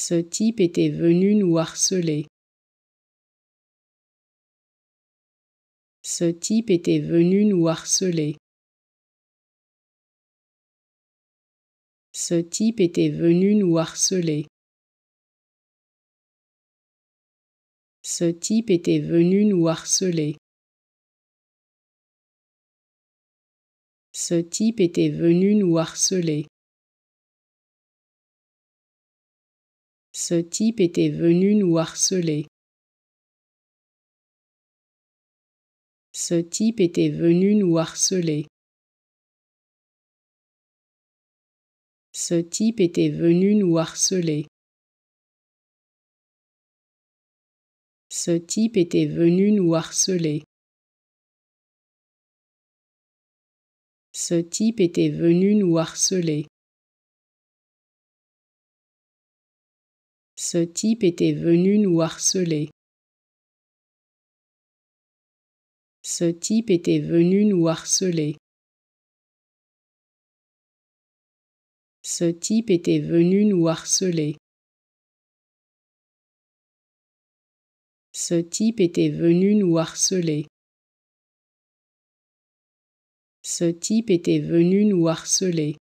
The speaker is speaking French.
Ce type était venu nous harceler. Ce type était venu nous harceler. Ce type était venu nous harceler. Ce type était venu nous harceler. Ce type était venu nous harceler. Ce type était venu nous harceler. Ce type était venu nous harceler. Ce type était venu nous harceler. Ce type était venu nous harceler. Ce type était venu nous harceler. Ce type était venu nous harceler. Ce type était venu nous harceler. Ce type était venu nous harceler. Ce type était venu nous harceler. Ce type était venu nous harceler.